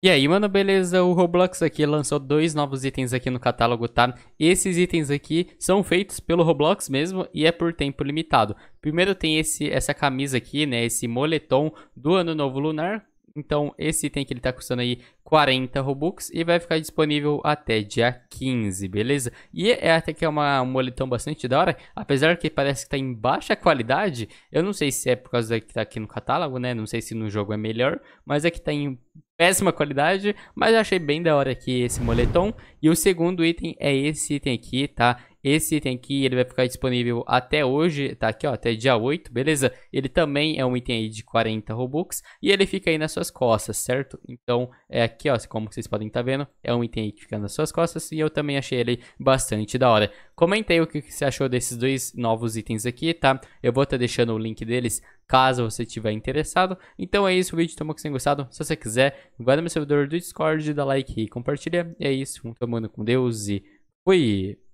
E aí, mano, beleza? O Roblox aqui lançou dois novos itens aqui no catálogo, tá? Esses itens aqui são feitos pelo Roblox mesmo e é por tempo limitado. Primeiro tem esse, essa camisa aqui, né? Esse moletom do Ano Novo Lunar, então, esse item que ele tá custando aí 40 Robux e vai ficar disponível até dia 15, beleza? E é até que é uma, um moletom bastante da hora, apesar que parece que tá em baixa qualidade, eu não sei se é por causa que tá aqui no catálogo, né? Não sei se no jogo é melhor, mas é que tá em péssima qualidade, mas eu achei bem da hora aqui esse moletom. E o segundo item é esse item aqui, tá? Esse item aqui, ele vai ficar disponível até hoje, tá aqui ó, até dia 8, beleza? Ele também é um item aí de 40 Robux e ele fica aí nas suas costas, certo? Então, é aqui ó, como vocês podem estar tá vendo, é um item aí que fica nas suas costas e eu também achei ele bastante da hora. Comenta aí o que você achou desses dois novos itens aqui, tá? Eu vou estar tá deixando o link deles caso você estiver interessado. Então é isso, o vídeo, tomou que você gostado. Se você quiser, no meu servidor do Discord, dá like e compartilha. E é isso, um tomando com Deus e fui!